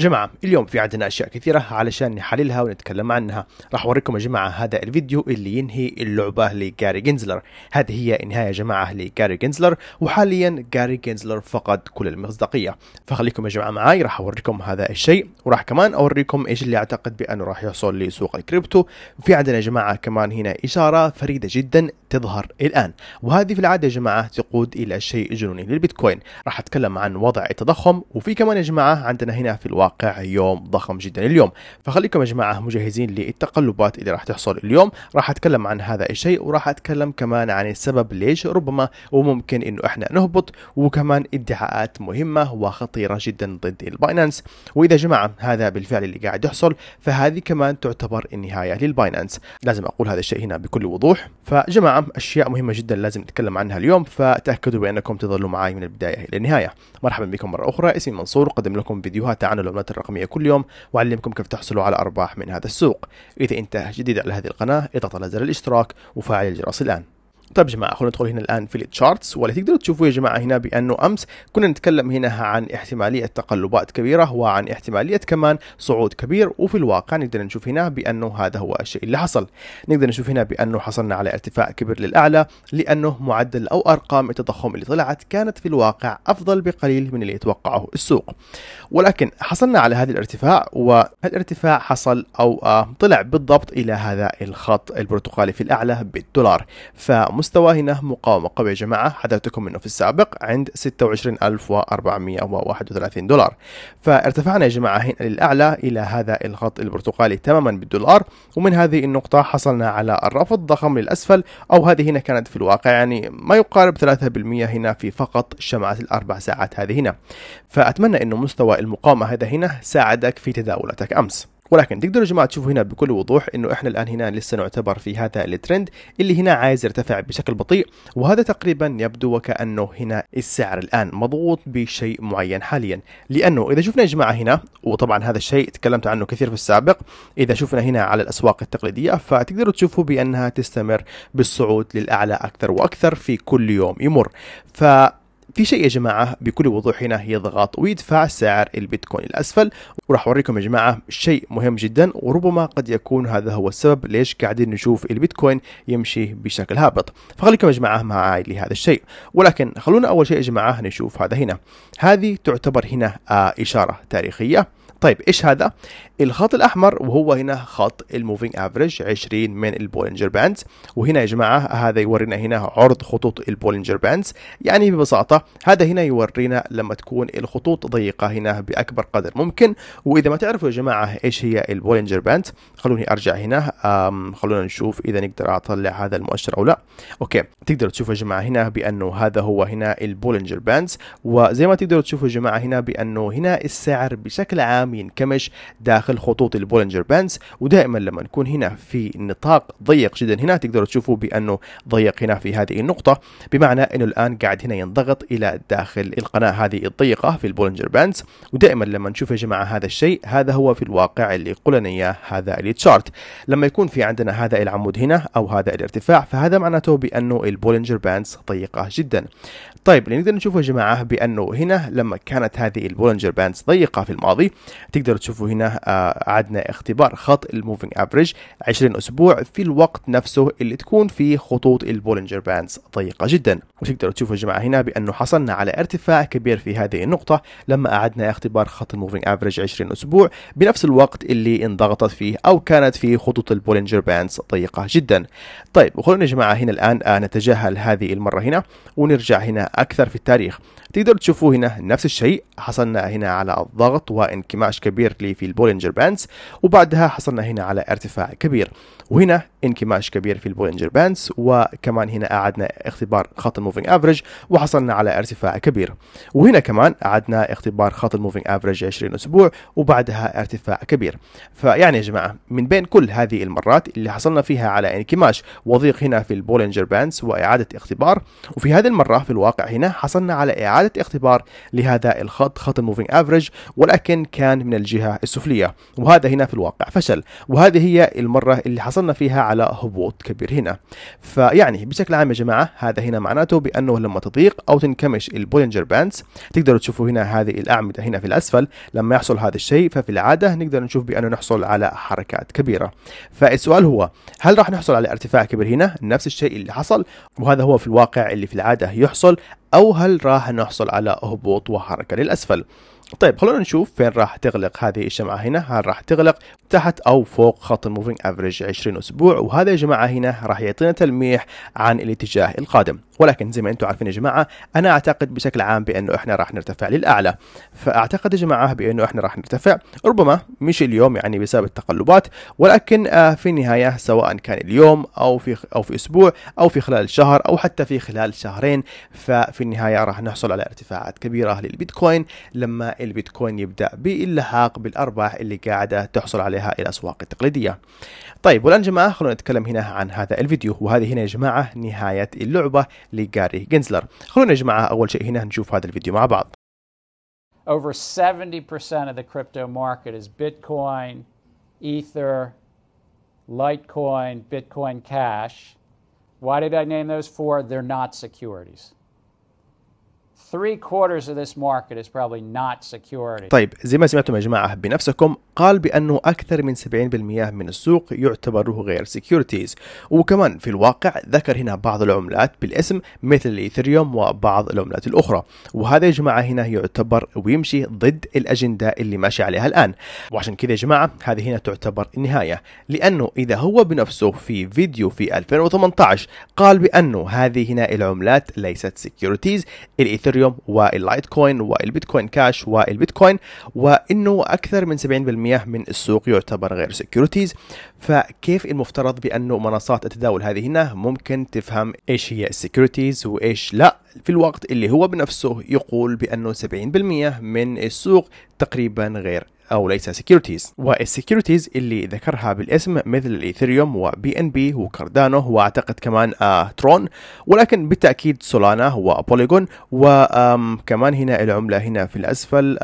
جماعة اليوم في عندنا أشياء كثيرة علشان نحللها ونتكلم عنها راح أوريكم يا جماعة هذا الفيديو اللي ينهي اللعبة لجاري جينزلر هذه هي النهاية يا جماعة لجاري جينزلر وحاليا جاري جينزلر فقد كل المصداقية فخليكم يا جماعة معاي راح أوريكم هذا الشيء وراح كمان أوريكم إيش اللي أعتقد بأنه راح يحصل لسوق الكريبتو في عندنا يا جماعة كمان هنا إشارة فريدة جدا تظهر الآن وهذه في العادة يا جماعة تقود إلى شيء جنوني للبيتكوين راح أتكلم عن وضع التضخم وفي كمان يا جماعة عندنا هنا في الواقع واقع يوم ضخم جدا اليوم فخليكم يا جماعة مجهزين للتقلبات اللي راح تحصل اليوم راح أتكلم عن هذا الشيء وراح أتكلم كمان عن السبب ليش ربما وممكن أنه إحنا نهبط وكمان ادعاءات مهمة وخطيرة جدا ضد الباينانس وإذا جماعة هذا بالفعل اللي قاعد يحصل فهذه كمان تعتبر النهاية للباينانس لازم أقول هذا الشيء هنا بكل وضوح فجماعة أشياء مهمة جدا لازم نتكلم عنها اليوم فتأكدوا بأنكم تظلوا معي من البداية إلى النهاية مرحبا بكم مرة أخرى اسمي منصور قدم لكم فيديوهات عن العملات الرقمية كل يوم وأعلمكم كيف تحصلوا على أرباح من هذا السوق إذا أنت جديد على هذه القناة اضغط على زر الاشتراك وفعل الجرس الآن طيب جماعة خلونا ندخل هنا الآن في التشارتس واللي تقدروا تشوفوا يا جماعة هنا بأنه أمس كنا نتكلم هنا عن احتمالية تقلبات كبيرة وعن احتمالية كمان صعود كبير وفي الواقع نقدر نشوف هنا بأنه هذا هو الشيء اللي حصل نقدر نشوف هنا بأنه حصلنا على ارتفاع كبير للأعلى لأنه معدل أو أرقام التضخم اللي طلعت كانت في الواقع أفضل بقليل من اللي يتوقعه السوق ولكن حصلنا على هذا الارتفاع والارتفاع حصل أو آه، طلع بالضبط إلى هذا الخط البرتقالي في الأعلى بالدولار ف مستوى هنا مقاومة قوية يا جماعة حذرتكم منه في السابق عند 26431 دولار فارتفعنا يا جماعة هنا للأعلى إلى هذا الخط البرتقالي تماما بالدولار ومن هذه النقطة حصلنا على الرفض ضخم للأسفل أو هذه هنا كانت في الواقع يعني ما يقارب 3% هنا في فقط شمعة الأربع ساعات هذه هنا فأتمنى أنه مستوى المقاومة هذا هنا ساعدك في تداولتك أمس ولكن تقدروا يا جماعه تشوفوا هنا بكل وضوح انه احنا الان هنا لسه نعتبر في هذا الترند اللي هنا عايز يرتفع بشكل بطيء وهذا تقريبا يبدو وكانه هنا السعر الان مضغوط بشيء معين حاليا لانه اذا شفنا يا جماعه هنا وطبعا هذا الشيء تكلمت عنه كثير في السابق اذا شفنا هنا على الاسواق التقليديه فتقدروا تشوفوا بانها تستمر بالصعود للاعلى اكثر واكثر في كل يوم يمر ف في شيء يا جماعة بكل وضوح هنا يضغط ويدفع سعر البيتكوين الأسفل وراح أوريكم يا جماعة شيء مهم جدا وربما قد يكون هذا هو السبب ليش قاعدين نشوف البيتكوين يمشي بشكل هابط فخليكم يا جماعة معي لهذا الشيء ولكن خلونا أول شيء يا جماعة نشوف هذا هنا هذه تعتبر هنا آه، إشارة تاريخية طيب ايش هذا الخط الاحمر وهو هنا خط الموفينج افريج 20 من البولينجر باندز وهنا يا جماعه هذا يورينا هنا عرض خطوط البولينجر باندز يعني ببساطه هذا هنا يورينا لما تكون الخطوط ضيقه هنا باكبر قدر ممكن واذا ما تعرفوا يا جماعه ايش هي البولينجر باندز خلوني ارجع هنا خلونا نشوف اذا نقدر اطلع هذا المؤشر او لا اوكي تقدروا تشوفوا يا جماعه هنا بانه هذا هو هنا البولينجر باندز وزي ما تقدروا تشوفوا يا جماعه هنا بانه هنا السعر بشكل عام العام ينكمش داخل خطوط البولنجر باندز ودائما لما نكون هنا في نطاق ضيق جدا هنا تقدروا تشوفوا بانه ضيق هنا في هذه النقطه بمعنى انه الان قاعد هنا ينضغط الى داخل القناه هذه الضيقه في البولنجر باندز ودائما لما نشوف يا جماعه هذا الشيء هذا هو في الواقع اللي قلنا اياه هذا التشارت لما يكون في عندنا هذا العمود هنا او هذا الارتفاع فهذا معناته بانه البولنجر باندز ضيقه جدا طيب اللي نقدر نشوفه يا جماعه بانه هنا لما كانت هذه البولنجر باندز ضيقه في الماضي تقدروا تشوفوا هنا آه، عدنا اختبار خط الموفينج افريج 20 اسبوع في الوقت نفسه اللي تكون فيه خطوط البولنجر باندز ضيقه جدا وتقدروا تشوفوا يا جماعه هنا بانه حصلنا على ارتفاع كبير في هذه النقطه لما اعدنا اختبار خط الموفينج افريج 20 اسبوع بنفس الوقت اللي انضغطت فيه او كانت فيه خطوط البولنجر باندز ضيقه جدا طيب وخلونا يا جماعه هنا الان آه، نتجاهل هذه المره هنا ونرجع هنا اكثر في التاريخ تقدروا تشوفوا هنا نفس الشيء حصلنا هنا على الضغط وانكماش انكماش كبير لي في البولينجر باندز وبعدها حصلنا هنا على ارتفاع كبير وهنا انكماش كبير في البولينجر باندز وكمان هنا أعدنا اختبار خط الموفينج افريج وحصلنا على ارتفاع كبير وهنا كمان أعدنا اختبار خط الموفينج افريج 20 أسبوع وبعدها ارتفاع كبير فيعني يا جماعة من بين كل هذه المرات اللي حصلنا فيها على انكماش وضيق هنا في البولينجر باندز وإعادة اختبار وفي هذه المرة في الواقع هنا حصلنا على إعادة اختبار لهذا الخط خط الموفينج افريج ولكن كان الآن من الجهة السفلية وهذا هنا في الواقع فشل وهذه هي المرة اللي حصلنا فيها على هبوط كبير هنا فيعني بشكل عام يا جماعة هذا هنا معناته بأنه لما تضيق أو تنكمش البولينجر باندز تقدروا تشوفوا هنا هذه الأعمدة هنا في الأسفل لما يحصل هذا الشيء ففي العادة نقدر نشوف بأنه نحصل على حركات كبيرة فالسؤال هو هل راح نحصل على ارتفاع كبير هنا نفس الشيء اللي حصل وهذا هو في الواقع اللي في العادة يحصل أو هل راح نحصل على هبوط وحركة للأسفل طيب خلونا نشوف فين راح تغلق هذه الشمعة هنا هل راح تغلق تحت أو فوق خط الموفينج افريج 20 أسبوع وهذا يا جماعة هنا راح يعطينا تلميح عن الاتجاه القادم ولكن زي ما انتم عارفين يا جماعه انا اعتقد بشكل عام بانه احنا راح نرتفع للاعلى فاعتقد يا جماعه بانه احنا راح نرتفع ربما مش اليوم يعني بسبب التقلبات ولكن آه، في النهايه سواء كان اليوم او في او في اسبوع او في خلال شهر او حتى في خلال شهرين ففي النهايه راح نحصل على ارتفاعات كبيره للبيتكوين لما البيتكوين يبدا باللحاق بالارباح اللي قاعده تحصل عليها الاسواق التقليديه. طيب والان جماعه خلونا نتكلم هنا عن هذا الفيديو وهذه هنا يا جماعه نهايه اللعبه لجاري جنزلر خلونا نجمع أول شيء هنا نشوف هذا الفيديو مع بعض Over 70% of the crypto market is Bitcoin, Ether, Litecoin, Bitcoin Cash. Why did I name those four? They're not securities. طيب زي ما سمعتم يا جماعة بنفسكم قال بأنه أكثر من 70% من السوق يعتبره غير سيكيورتيز وكمان في الواقع ذكر هنا بعض العملات بالاسم مثل الإيثريوم وبعض العملات الأخرى وهذا يا جماعة هنا يعتبر ويمشي ضد الأجندة اللي ماشي عليها الآن وعشان كذا يا جماعة هذه هنا تعتبر النهاية لأنه إذا هو بنفسه في فيديو في 2018 قال بأنه هذه هنا العملات ليست سيكيورتيز الإيثريوم الايثريوم واللايت كوين والبيتكوين كاش والبيتكوين وانه اكثر من 70% من السوق يعتبر غير سكيورتيز فكيف المفترض بانه منصات التداول هذه هنا ممكن تفهم ايش هي السكيورتيز وايش لا في الوقت اللي هو بنفسه يقول بانه 70% من السوق تقريبا غير او ليس سيكيورتيز والسيكيورتيز اللي ذكرها بالاسم مثل الايثيريوم وبي ان بي وكاردانو واعتقد كمان آه ترون ولكن بالتاكيد سولانا بوليجون وكمان هنا العمله هنا في الاسفل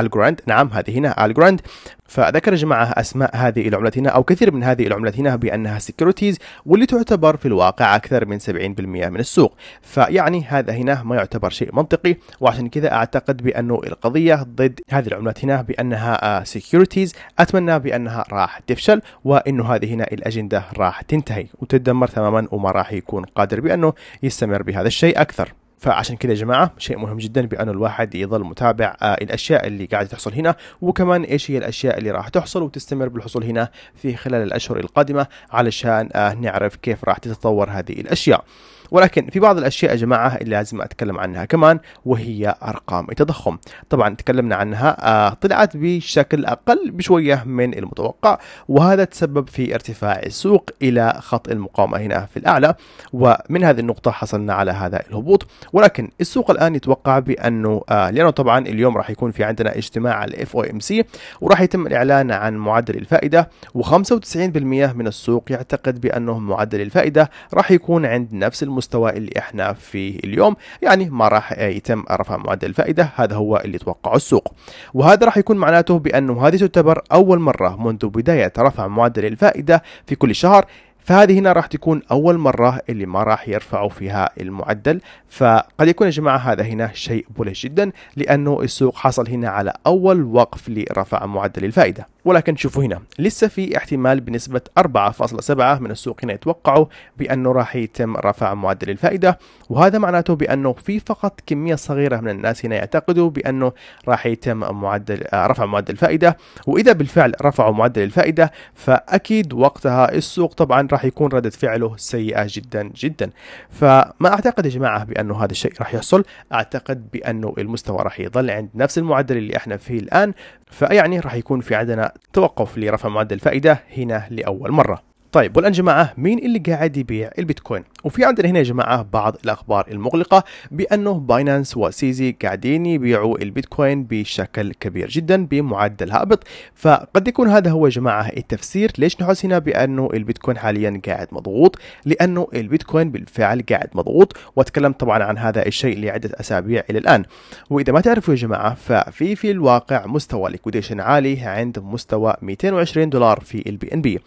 الجراند نعم هذه هنا الجراند فذكر جماعة أسماء هذه العملات هنا أو كثير من هذه العملات هنا بأنها سكيورتيز واللي تعتبر في الواقع أكثر من 70% من السوق فيعني هذا هنا ما يعتبر شيء منطقي وعشان كذا أعتقد بأنه القضية ضد هذه العملات هنا بأنها سكيورتيز آه، أتمنى بأنها راح تفشل وأنه هذه هنا الأجندة راح تنتهي وتدمر تماما وما راح يكون قادر بأنه يستمر بهذا الشيء أكثر فعشان كذا يا جماعه شيء مهم جدا بانه الواحد يظل متابع آه، الاشياء اللي قاعده تحصل هنا وكمان ايش هي الاشياء اللي راح تحصل وتستمر بالحصول هنا في خلال الاشهر القادمه علشان آه، نعرف كيف راح تتطور هذه الاشياء. ولكن في بعض الأشياء يا جماعة اللي لازم أتكلم عنها كمان وهي أرقام التضخم طبعا تكلمنا عنها آه، طلعت بشكل أقل بشوية من المتوقع وهذا تسبب في ارتفاع السوق إلى خط المقاومة هنا في الأعلى ومن هذه النقطة حصلنا على هذا الهبوط ولكن السوق الآن يتوقع بأنه آه، لأنه طبعا اليوم راح يكون في عندنا اجتماع على الاف او ام سي وراح يتم الإعلان عن معدل الفائدة و95% من السوق يعتقد بأنه معدل الفائدة راح يكون عند نفس المستوى المستوى اللي احنا فيه اليوم يعني ما راح يتم رفع معدل الفائده هذا هو اللي توقعه السوق وهذا راح يكون معناته بانه هذه تعتبر اول مره منذ بدايه رفع معدل الفائده في كل شهر فهذه هنا راح تكون أول مرة اللي ما راح يرفعوا فيها المعدل فقد يكون يا جماعة هذا هنا شيء bullish جدا لأنه السوق حصل هنا على أول وقف لرفع معدل الفائدة ولكن شوفوا هنا لسه في احتمال بنسبة 4.7 من السوق هنا يتوقعوا بأنه راح يتم رفع معدل الفائدة وهذا معناته بأنه في فقط كمية صغيرة من الناس هنا يعتقدوا بأنه راح يتم معدل آه، رفع معدل الفائدة وإذا بالفعل رفعوا معدل الفائدة فأكيد وقتها السوق طبعا راح راح يكون ردة فعله سيئة جدا جدا فما أعتقد يا جماعة بأنه هذا الشيء راح يحصل أعتقد بأنه المستوى راح يظل عند نفس المعدل اللي احنا فيه الآن فيعني راح يكون في عندنا توقف لرفع معدل الفائدة هنا لأول مرة طيب والان جماعه مين اللي قاعد يبيع البيتكوين؟ وفي عندنا هنا يا جماعه بعض الاخبار المغلقه بانه باينانس وسيزي قاعدين يبيعوا البيتكوين بشكل كبير جدا بمعدل هابط فقد يكون هذا هو يا جماعه التفسير ليش نحس هنا بانه البيتكوين حاليا قاعد مضغوط لانه البيتكوين بالفعل قاعد مضغوط وتكلمت طبعا عن هذا الشيء لعده اسابيع الى الان واذا ما تعرفوا يا جماعه ففي في الواقع مستوى ليكويديشن عالي عند مستوى 220 دولار في البي ان بي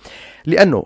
لانه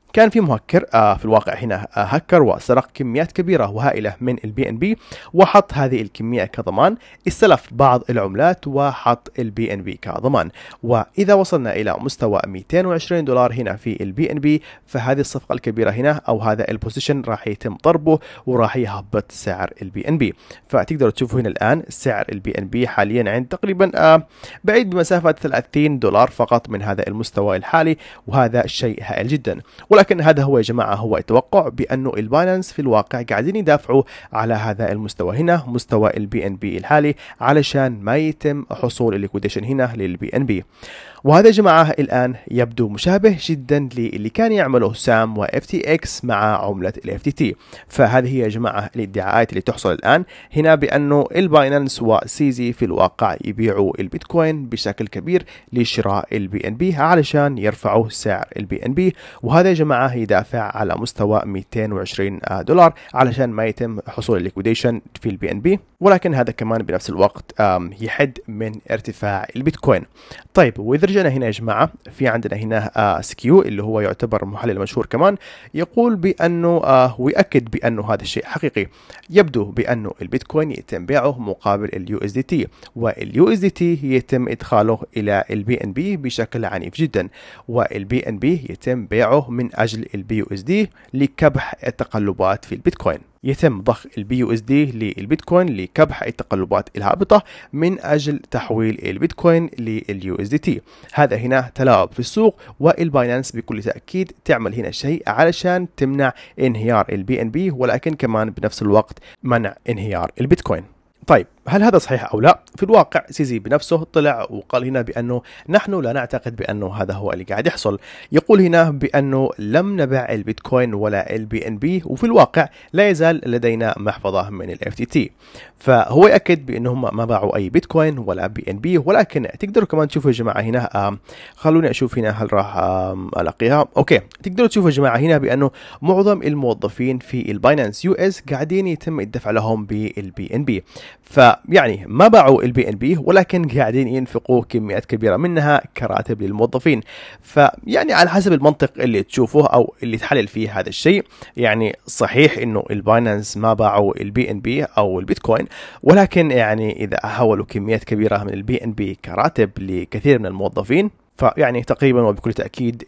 كان في مهكر آه، في الواقع هنا آه، هكر وسرق كميات كبيرة وهائلة من البي ان بي وحط هذه الكمية كضمان استلف بعض العملات وحط البي ان بي كضمان وإذا وصلنا إلى مستوى 220 دولار هنا في البي ان بي فهذه الصفقة الكبيرة هنا أو هذا البوزيشن راح يتم ضربه وراح يهبط سعر البي ان بي فتقدروا تشوفوا هنا الآن سعر البي ان بي حاليا عند تقريبا آه، بعيد بمسافة 30 دولار فقط من هذا المستوى الحالي وهذا شيء هائل جدا ولكن هذا هو يا جماعة هو التوقع بأنه الباينانس في الواقع قاعدين يدافعوا على هذا المستوى هنا مستوى البي ان بي الحالي علشان ما يتم حصول الليكويديشن هنا للبي ان بي وهذا يا جماعة الآن يبدو مشابه جدا للي كان يعمله سام و اكس مع عملة الاف تي تي فهذه يا جماعة الادعاءات اللي تحصل الآن هنا بأنه الباينانس وسيزي في الواقع يبيعوا البيتكوين بشكل كبير لشراء البي ان بي علشان يرفعوا سعر البي ان بي وهذا يا جماعة معه يدافع على مستوى 220 دولار علشان ما يتم حصول الليكويديشن في البي ان بي ولكن هذا كمان بنفس الوقت يحد من ارتفاع البيتكوين طيب واذا رجعنا هنا يا جماعه في عندنا هنا آه، سكيو اللي هو يعتبر محلل مشهور كمان يقول بانه آه، ويؤكد بانه هذا الشيء حقيقي يبدو بانه البيتكوين يتم بيعه مقابل اليو اس دي تي واليو اس دي تي يتم ادخاله الى البي ان بي بشكل عنيف جدا والبي ان بي يتم بيعه من أجل البي يو اس دي لكبح التقلبات في البيتكوين يتم ضخ البي يو اس دي للبيتكوين لكبح التقلبات الهابطه من اجل تحويل البيتكوين لليو اس دي تي هذا هنا تلاعب في السوق والباينانس بكل تاكيد تعمل هنا شيء علشان تمنع انهيار البي ان بي ولكن كمان بنفس الوقت منع انهيار البيتكوين طيب هل هذا صحيح أو لا؟ في الواقع سيزي بنفسه طلع وقال هنا بأنه نحن لا نعتقد بأنه هذا هو اللي قاعد يحصل يقول هنا بأنه لم نبع البيتكوين ولا البي ان بي وفي الواقع لا يزال لدينا محفظة من الاف تي تي فهو يأكد بأنهم ما باعوا أي بيتكوين ولا بي ان بي ولكن تقدروا كمان تشوفوا يا جماعة هنا خلوني أشوف هنا هل راح ألاقيها أوكي تقدروا تشوفوا يا جماعة هنا بأنه معظم الموظفين في الباينانس يو اس قاعدين يتم الدفع لهم بالبي ان بي ف فيعني ما باعوا البي ان بي ولكن قاعدين ينفقوا كميات كبيره منها كراتب للموظفين فيعني على حسب المنطق اللي تشوفه او اللي تحلل فيه هذا الشيء يعني صحيح انه الباينانس ما باعوا البي ان بي او البيتكوين ولكن يعني اذا حولوا كميات كبيره من البي ان بي كراتب لكثير من الموظفين فيعني تقريبا وبكل تاكيد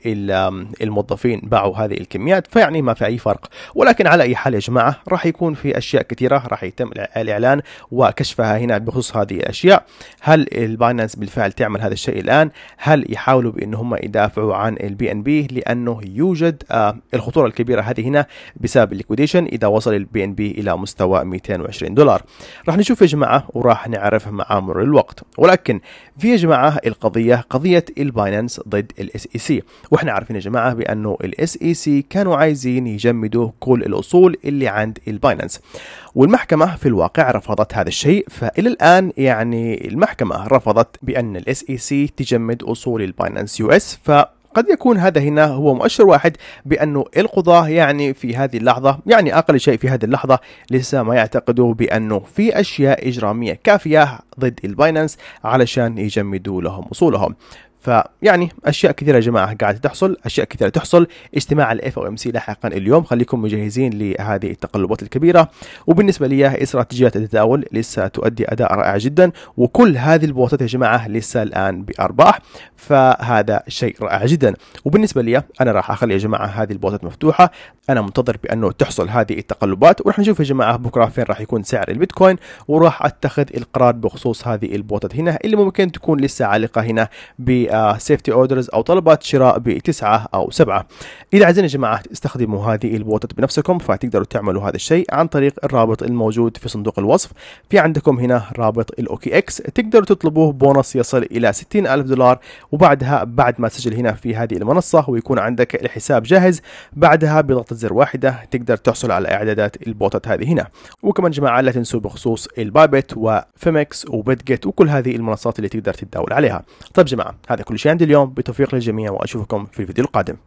الموظفين باعوا هذه الكميات فيعني ما في اي فرق ولكن على اي حال يا جماعه راح يكون في اشياء كثيره راح يتم الاعلان وكشفها هنا بخصوص هذه الاشياء هل الباينانس بالفعل تعمل هذا الشيء الان هل يحاولوا بان هم يدافعوا عن البي ان بي لانه يوجد آه الخطوره الكبيره هذه هنا بسبب الليكويديشن اذا وصل البي ان بي الى مستوى 220 دولار راح نشوف يا جماعه وراح نعرف مع مرور الوقت ولكن في يا جماعه القضيه قضيه الباينانس باينانس ضد الاس اي سي e واحنا عارفين يا جماعه بانه الاس اي سي e كانوا عايزين يجمدوا كل الاصول اللي عند الباينانس والمحكمه في الواقع رفضت هذا الشيء فالى الان يعني المحكمه رفضت بان الاس اي سي e تجمد اصول الباينانس يو اس ف قد يكون هذا هنا هو مؤشر واحد بانه القضاه يعني في هذه اللحظه يعني اقل شيء في هذه اللحظه لسه ما يعتقدوا بانه في اشياء اجراميه كافيه ضد الباينانس علشان يجمدوا لهم اصولهم فيعني اشياء كثيره يا جماعه قاعده تحصل اشياء كثيره تحصل اجتماع الاف او ام سي لاحقا اليوم خليكم مجهزين لهذه التقلبات الكبيره وبالنسبه لي استراتيجيات التداول لسه تؤدي اداء رائع جدا وكل هذه البوصات يا جماعه لسه الان بارباح فهذا شيء رائع جدا وبالنسبه لي انا راح اخلي يا جماعه هذه البوصات مفتوحه انا منتظر بانه تحصل هذه التقلبات وراح نشوف يا جماعه بكره فين راح يكون سعر البيتكوين وراح اتخذ القرار بخصوص هذه البوصات هنا اللي ممكن تكون لسه عالقه هنا ب سيفتي آه، اوردرز او طلبات شراء بتسعه او سبعه. اذا عايزين يا جماعه تستخدموا هذه البوتات بنفسكم فتقدروا تعملوا هذا الشيء عن طريق الرابط الموجود في صندوق الوصف. في عندكم هنا رابط الاوكي اكس تقدروا تطلبوه بونص يصل الى 60 الف دولار وبعدها بعد ما تسجل هنا في هذه المنصه ويكون عندك الحساب جاهز بعدها بضغطه زر واحده تقدر تحصل على اعدادات البوتات هذه هنا. وكمان جماعه لا تنسوا بخصوص البابت وفيمكس وبيتجيت وكل هذه المنصات اللي تقدر تتداول عليها. طيب جماعه هذا هذا كل شيء عندي اليوم بتوفيق للجميع وأشوفكم في الفيديو القادم